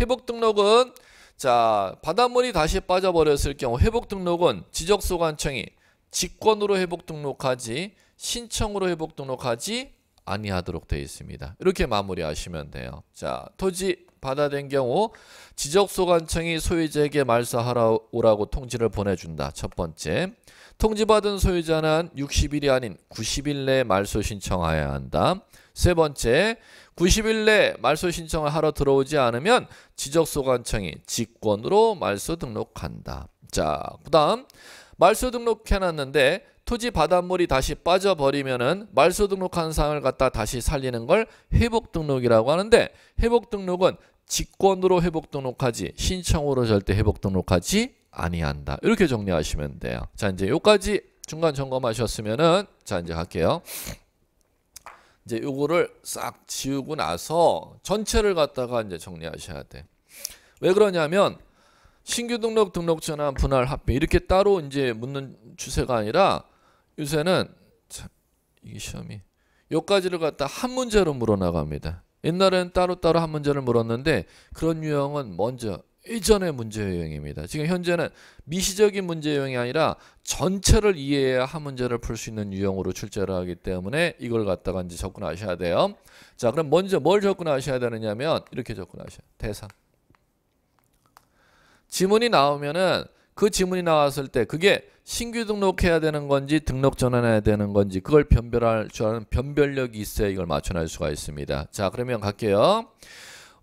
회복 등록은 자 바닷물이 다시 빠져버렸을 경우 회복 등록은 지적소관청이 직권으로 회복 등록하지 신청으로 회복 등록하지 아니하도록 되어 있습니다. 이렇게 마무리하시면 돼요. 자 토지 받아된 경우 지적소관청이 소유자에게 말소하라 라고 통지를 보내준다. 첫 번째 통지받은 소유자는 60일이 아닌 90일 내에 말소 신청하여야 한다. 세 번째, 90일 내에 말소 신청을 하러 들어오지 않으면 지적소관청이 직권으로 말소 등록한다. 자, 그 다음 말소 등록해놨는데 토지 바닷물이 다시 빠져버리면은 말소 등록한 상을 갖다 다시 살리는 걸 회복 등록이라고 하는데 회복 등록은 직권으로 회복 등록하지 신청으로 절대 회복 등록하지 아니한다. 이렇게 정리하시면 돼요. 자, 이제 요까지 중간 점검하셨으면은 자, 이제 갈게요. 이제 요거를 싹 지우고 나서 전체를 갖다가 이제 정리하셔야 돼. 왜 그러냐면 신규 등록, 등록 전환, 분할, 합병 이렇게 따로 이제 묻는 추세가 아니라 요새는 참, 이 시험이 요까지를 갖다 한 문제로 물어나갑니다. 옛날에는 따로따로 한 문제를 물었는데 그런 유형은 먼저 이전의 문제 유형입니다. 지금 현재는 미시적인 문제 유형이 아니라 전체를 이해해야 한 문제를 풀 수 있는 유형으로 출제를 하기 때문에 이걸 갖다가 이제 접근하셔야 돼요. 자, 그럼 먼저 뭘 접근하셔야 되느냐면 이렇게 접근하셔요. 대상. 지문이 나오면은 그 지문이 나왔을 때 그게 신규 등록해야 되는 건지 등록 전환해야 되는 건지 그걸 변별할 줄 아는 변별력이 있어야 이걸 맞춰낼 수가 있습니다. 자, 그러면 갈게요.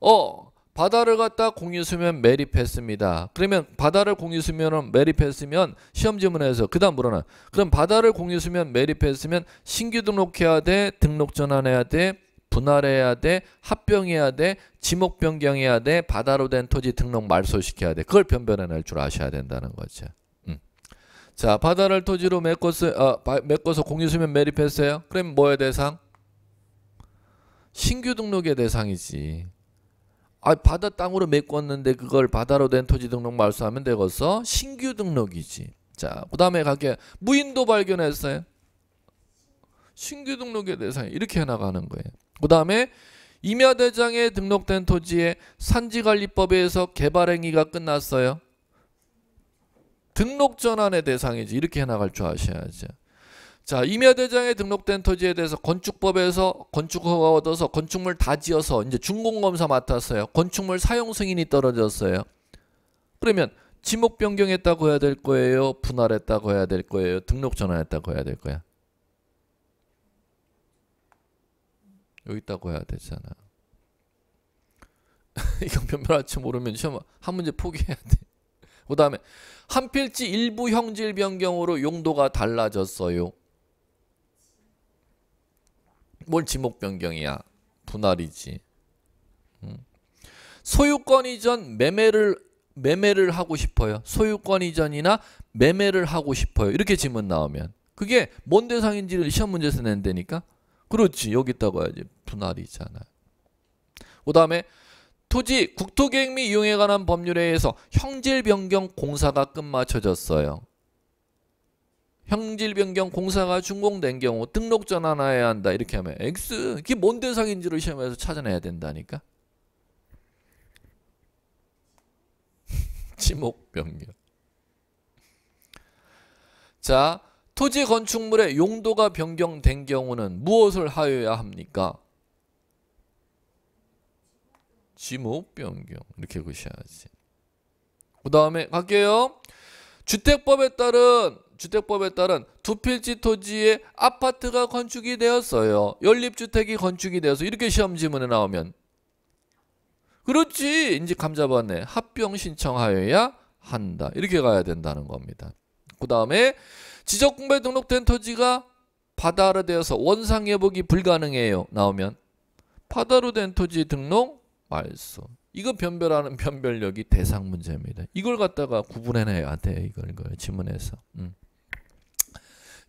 어, 바다를 갖다 공유수면 매립했습니다. 그러면 바다를 공유수면은 매립했으면 시험 지문에서 그 다음 물어나 그럼 바다를 공유수면 매립했으면 신규 등록해야 돼 등록 전환해야 돼 분할해야 돼 합병해야 돼 지목 변경해야 돼 바다로 된 토지 등록 말소시켜야 돼 그걸 변변해낼 줄 아셔야 된다는 거죠. 음. 자 바다를 토지로 메꿔서, 어, 메꿔서 공유수면 매립했어요. 그럼 뭐의 대상? 신규 등록의 대상이지. 아, 바다 땅으로 메꿨는데 그걸 바다로 된 토지 등록 말소하면 되겠어? 신규 등록이지. 자, 그 다음에 가게 무인도 발견했어요. 신규 등록의 대상 이렇게 이 해나가는 거예요. 그 다음에 임야대장에 등록된 토지에 산지관리법에 서 개발행위가 끝났어요. 등록 전환의 대상이지 이렇게 해나갈 줄 아셔야죠. 자, 임야대장에 등록된 토지에 대해서 건축법에서 건축허가 얻어서 건축물 다 지어서 이제 준공검사 맡았어요. 건축물 사용 승인이 떨어졌어요. 그러면 지목 변경했다고 해야 될 거예요? 분할했다고 해야 될 거예요? 등록 전환했다고 해야 될 거야? 여기 있다고 해야 되잖아. 이거 변별할지 모르면 시험 한 문제 포기해야 돼. 그 다음에 한 필지 일부 형질 변경으로 용도가 달라졌어요. 뭘 지목 변경이야? 분할이지. 음. 소유권 이전 매매를 매매를 하고 싶어요. 소유권 이전이나 매매를 하고 싶어요. 이렇게 지문 나오면 그게 뭔 대상인지를 시험 문제에서 낸다니까. 그렇지 여기 있다고 해야지 분할이잖아. 그 다음에 토지 국토계획 및 이용에 관한 법률에 의해서 형질 변경 공사가 끝마쳐졌어요. 형질 변경 공사가 준공된 경우 등록 전환해야 한다 이렇게 하면 X 이게 뭔 대상인지를 시험에서 찾아내야 된다니까 지목 변경 자 토지 건축물의 용도가 변경된 경우는 무엇을 하여야 합니까 지목 변경 이렇게 보셔야지그 다음에 갈게요 주택법에 따른 주택법에 따른 두 필지 토지에 아파트가 건축이 되었어요. 연립주택이 건축이 되어서 이렇게 시험 지문에 나오면 그렇지 이제 감자았에 합병 신청하여야 한다. 이렇게 가야 된다는 겁니다. 그 다음에 지적공부에 등록된 토지가 바다로 되어서 원상회복이 불가능해요. 나오면 바다로 된 토지 등록 말소. 이거 변별하는 변별력이 대상 문제입니다. 이걸 갖다가 구분해내야 돼 이걸 이걸 지문에서. 음.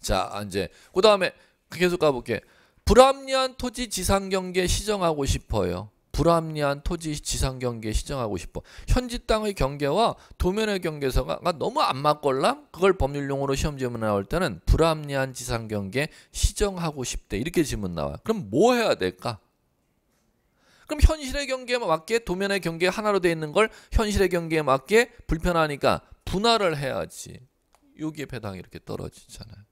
자, 이제 그 다음에 계속 가볼게. 불합리한 토지 지상 경계 시정하고 싶어요. 불합리한 토지 지상 경계 시정하고 싶어. 현지 땅의 경계와 도면의 경계서가 너무 안 맞걸랑? 그걸 법률용어로 시험 지문 나올 때는 불합리한 지상 경계 시정하고 싶대. 이렇게 질문 나와요. 그럼 뭐 해야 될까? 그럼 현실의 경계에 맞게 도면의 경계 하나로 돼 있는 걸 현실의 경계에 맞게 불편하니까 분할을 해야지. 여기에 배당이 이렇게 떨어지잖아요.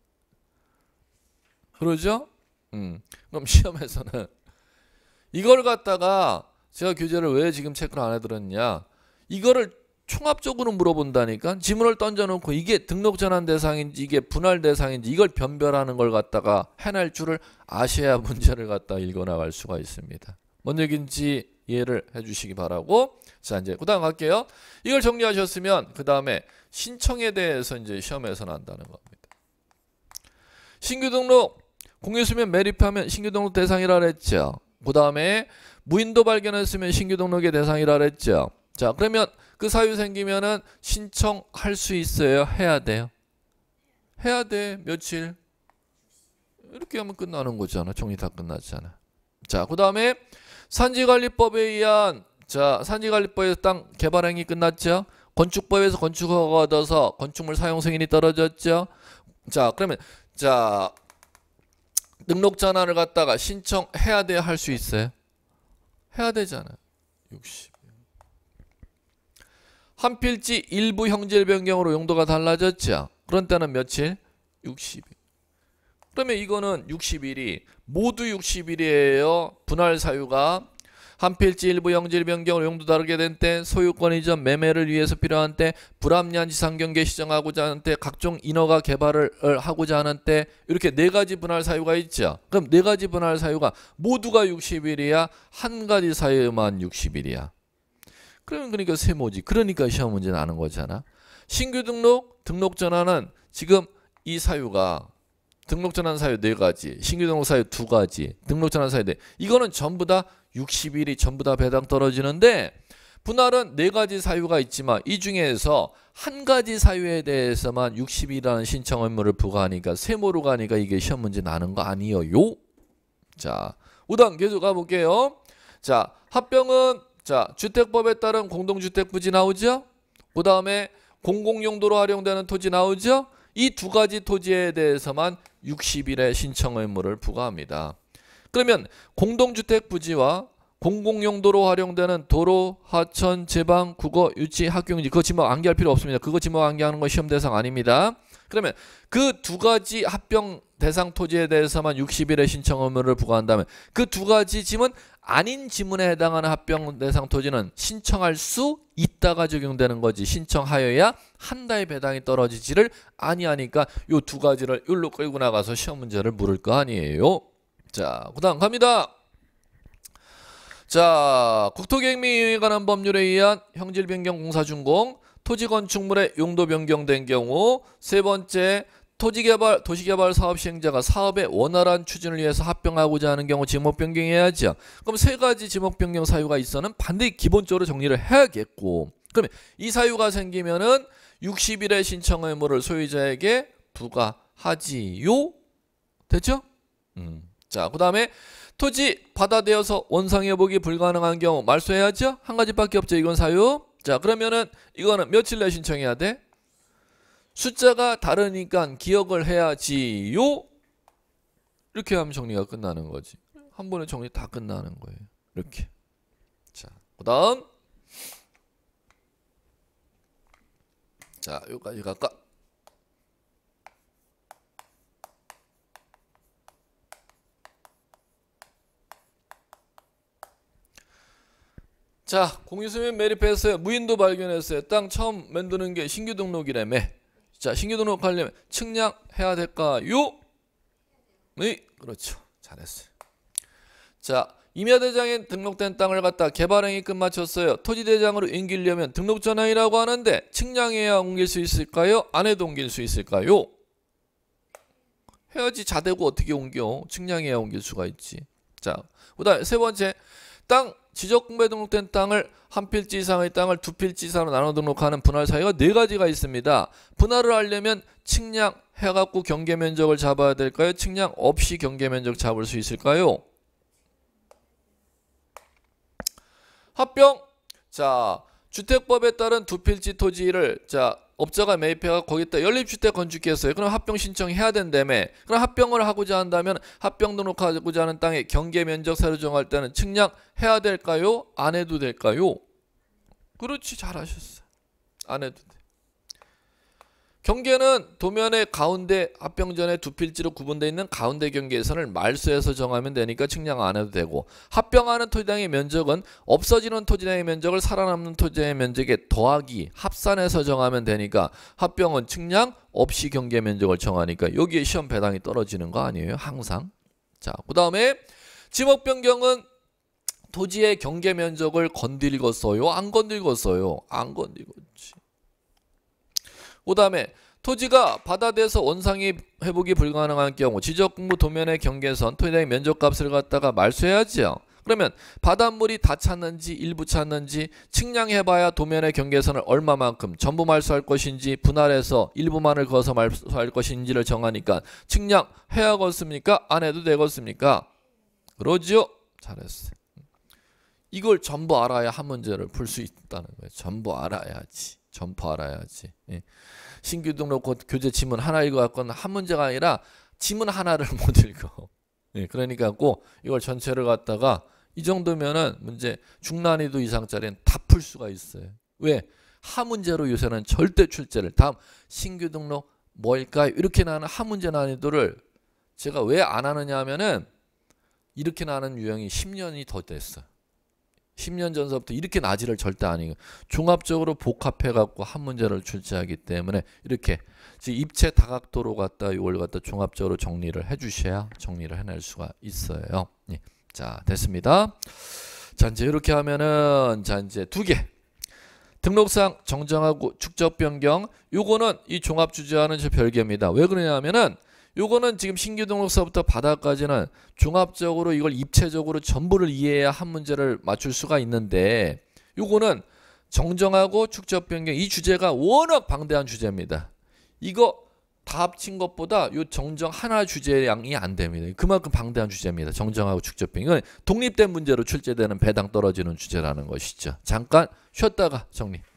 그러죠? 음. 그럼 시험에서는 이걸 갖다가 제가 교재를 왜 지금 체크를 안 해드렸냐? 이거를 총합적으로 물어본다니까 지문을 던져놓고 이게 등록 전환 대상인지 이게 분할 대상인지 이걸 변별하는 걸 갖다가 해낼 줄을 아셔야 문제를 갖다 읽어나갈 수가 있습니다. 뭔 얘기인지 이해를 해주시기 바라고 자 이제 그 다음 갈게요. 이걸 정리하셨으면 그 다음에 신청에 대해서 이제 시험에서 난다는 겁니다. 신규 등록 공유수면 매립하면 신규 등록 대상이라 그랬죠. 그 다음에 무인도 발견했으면 신규 등록의 대상이라 그랬죠. 자 그러면 그 사유 생기면은 신청할 수 있어요? 해야 돼요? 해야 돼. 며칠. 이렇게 하면 끝나는 거잖아. 종이 다 끝났잖아. 자, 그 다음에 산지관리법에 의한 자 산지관리법에서 땅 개발행위 끝났죠. 건축법에서 건축허가 얻어서 건축물 사용 승인이 떨어졌죠. 자, 그러면 자 등록 전환을 갖다가 신청해야 돼요? 할수 있어요? 해야 되잖아요. 60. 한 필지 일부 형질 변경으로 용도가 달라졌죠. 그런 때는 며칠? 6 0 그러면 이거는 60일이 모두 60일이에요. 분할 사유가 한필지 일부 영질 변경을 용도 다르게 된 때 소유권 이전 매매를 위해서 필요한 때 불합리한 지상경계 시정하고자 하는 때 각종 인허가 개발을 하고자 하는 때 이렇게 네 가지 분할 사유가 있죠. 그럼 네 가지 분할 사유가 모두가 60일이야 한 가지 사유만 60일이야. 그러면 그러니까 세모지. 그러니까 시험 문제는 아는 거잖아. 신규 등록, 등록 전환은 지금 이 사유가 등록 전환 사유 4가지, 신규 등록 사유 2가지, 등록 전환 사유 4. 이거는 전부 다 60일이 전부 다 배당 떨어지는데 분할은 4가지 사유가 있지만 이 중에서 한 가지 사유에 대해서만 60일이라는 신청 의무를 부과하니까 세모로 가니까 이게 시험 문제 나는 거 아니에요. 자, 우당 계속 가볼게요. 자, 합병은 자 주택법에 따른 공동주택 부지 나오죠? 그 다음에 공공용도로 활용되는 토지 나오죠? 이 두 가지 토지에 대해서만 60일의 신청 의무를 부과합니다. 그러면 공동주택 부지와 공공용도로 활용되는 도로, 하천, 제방, 국어, 유치, 학교용지 그거 지목 암기할 필요 없습니다. 그거 지목 암기하는 건 시험 대상 아닙니다. 그러면 그 두 가지 합병 대상 토지에 대해서만 60일의 신청 의무를 부과한다면 그 두 가지 짐은 아닌 지문에 해당하는 합병 대상 토지는 신청할 수 있다가 적용되는 거지 신청하여야 한 달 배당이 떨어지지를 아니하니까 요 두 가지를 율로 끌고 나가서 시험 문제를 물을 거 아니에요 자 그다음 갑니다 자 국토계획에 관한 법률에 의한 형질변경 공사준공 토지건축물의 용도 변경된 경우 세 번째 토지개발, 도시개발 사업 시행자가 사업의 원활한 추진을 위해서 합병하고자 하는 경우 지목 변경해야죠. 그럼 세 가지 지목 변경 사유가 있어는 반드시 기본적으로 정리를 해야겠고 그러면 이 사유가 생기면은 60일의 신청 의무를 소유자에게 부과하지요. 됐죠? 음. 자, 그 다음에 토지 받아들여서 원상회복이 불가능한 경우 말소해야죠? 한 가지밖에 없죠, 이건 사유. 자, 그러면은 이거는 며칠 내 신청해야 돼? 숫자가 다르니까 기억을 해야지요. 이렇게 하면 정리가 끝나는 거지. 한 번에 정리 다 끝나는 거예요. 이렇게. 자, 그다음. 자, 여기까지 갈까? 자, 공유수면 매립했어요. 무인도 발견했어요. 땅 처음 만드는 게 신규 등록이라며. 자, 신규 등록하려면 측량해야 될까요? 네, 그렇죠. 잘했어요. 자, 임야대장에 등록된 땅을 갖다 개발행위 끝마쳤어요. 토지대장으로 옮기려면 등록전환이라고 하는데 측량해야 옮길 수 있을까요? 안 해도 옮길 수 있을까요? 해야지 자대고 어떻게 옮겨? 측량해야 옮길 수가 있지. 자, 그다음 세 번째 땅 지적 공부에 등록된 땅을 한 필지 이상의 땅을 두 필지 이상으로 나눠 등록하는 분할 사유가 네 가지가 있습니다. 분할을 하려면 측량 해갖고 경계 면적을 잡아야 될까요? 측량 없이 경계 면적 잡을 수 있을까요? 합병 자 주택법에 따른 두 필지 토지를 자 업자가 매입해가 거기다 연립주택 건축했어요. 그럼 합병 신청해야 된다며. 그럼 합병을 하고자 한다면 합병 등록하고자 하는 땅의 경계 면적 사료 정할 때는 측량 해야 될까요? 안 해도 될까요? 그렇지 잘하셨어요. 안 해도 돼. 경계는 도면의 가운데 합병전의 두 필지로 구분되어 있는 가운데 경계 선을 말소해서 정하면 되니까 측량 안 해도 되고 합병하는 토지당의 면적은 없어지는 토지당의 면적을 살아남는 토지당의 면적에 더하기 합산해서 정하면 되니까 합병은 측량 없이 경계 면적을 정하니까 여기에 시험 배당이 떨어지는 거 아니에요 항상 자 그 다음에 지목 변경은 토지의 경계 면적을 건들고써요안건들고써요안 건들겠지 그 다음에 토지가 바다돼서 원상이 회복이 불가능한 경우 지적공부 도면의 경계선 토지의 면적값을 갖다가 말소해야지요. 그러면 바닷물이 다 찼는지 일부 찼는지 측량해봐야 도면의 경계선을 얼마만큼 전부 말소할 것인지 분할해서 일부만을 그어서 말소할 것인지를 정하니까 측량 해야겠습니까? 안 해도 되겠습니까? 그러지요? 잘했어요. 이걸 전부 알아야 한 문제를 풀 수 있다는 거예요. 전부 알아야지. 점퍼 알아야지. 예. 신규 등록 교재 지문 하나 읽어갖고는 한 문제가 아니라 지문 하나를 못 읽어. 예, 그러니까 꼭 이걸 전체를 갖다가 이 정도면은 문제 중난이도 이상짜리는 다 풀 수가 있어요. 왜? 하 문제로 요새는 절대 출제를 다음 신규 등록 뭘까요? 이렇게 나는 하 문제 난이도를 제가 왜 안 하느냐 하면은 이렇게 나는 유형이 10년이 더 됐어. 10년 전서부터 이렇게 낮이를 절대 아니고 종합적으로 복합해 갖고 한 문제를 출제하기 때문에 이렇게 입체 다각도로 갖다 이걸 갖다 종합적으로 정리를 해 주셔야 정리를 해낼 수가 있어요. 예. 자, 됐습니다. 자, 이제 이렇게 하면은 자, 이제 두 개. 등록상 정정하고 축적 변경 요거는 이 종합 주제와는 별개입니다. 왜 그러냐면은 하 요거는 지금 신규 등록서부터 바닥까지는 종합적으로 이걸 입체적으로 전부를 이해해야 한 문제를 맞출 수가 있는데 요거는 정정하고 축적 변경 이 주제가 워낙 방대한 주제입니다. 이거 다 합친 것보다 요 정정 하나 주제량이 안 됩니다. 그만큼 방대한 주제입니다. 정정하고 축적 변경은 독립된 문제로 출제되는 배당 떨어지는 주제라는 것이죠. 잠깐 쉬었다가 정리.